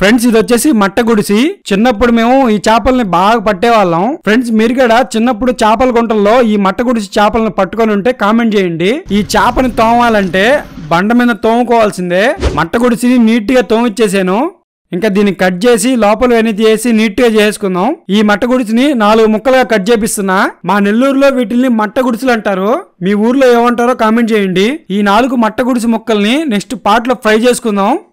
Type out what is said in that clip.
friends ఇది వచ్చేసి మట్ట గుడిసి చిన్నప్పుడు మేము ఈ చేపల్ని బాగా పట్టేవాళ్ళం ఫ్రెండ్స్ మీరు కూడా చిన్నప్పుడు చేపల గుంటల్లో ఈ మట్ట గుడిసి చేపలను పట్టుకొని ఉంటే కామెంట్ చేయండి ఈ చేపని తోమాలంటే బండ మీద తోముకోవాల్సిందే మట్ట గుడిసిని నీట్ గా తోమిచ్చేసాను ఇంకా దీన్ని కట్ చేసి లోపల వెని తీసి నీట్ గా చేసుకుందాం ఈ మట్ట గుడిసిని నాలుగు ముక్కలుగా కట్ చేపిస్తున్నా మా నెల్లూరులో వీటిని మట్ట గుడిసెలు అంటారు మీ ఊర్లో ఏమంటారో కామెంట్ చేయండి ఈ నాలుగు మట్ట గుడిసి ముక్కల్ని నెక్స్ట్ పాట్లో ఫ్రై చేసుకుందాం